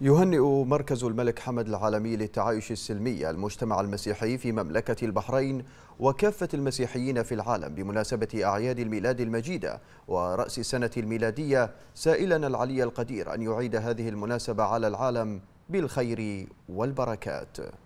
يهنئ مركز الملك حمد العالمي للتعايش السلمي المجتمع المسيحي في مملكة البحرين وكافة المسيحيين في العالم بمناسبة أعياد الميلاد المجيدة ورأس السنة الميلادية سائلا العلي القدير أن يعيد هذه المناسبة على العالم بالخير والبركات